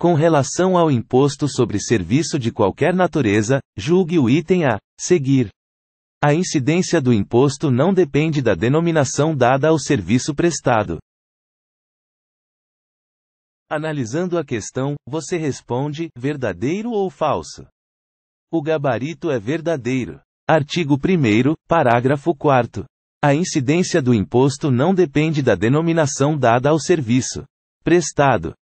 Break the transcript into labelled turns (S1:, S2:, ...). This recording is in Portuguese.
S1: Com relação ao imposto sobre serviço de qualquer natureza, julgue o item a seguir. A incidência do imposto não depende da denominação dada ao serviço prestado. Analisando a questão, você responde: verdadeiro ou falso? O gabarito é verdadeiro. Artigo 1, parágrafo 4. A incidência do imposto não depende da denominação dada ao serviço prestado.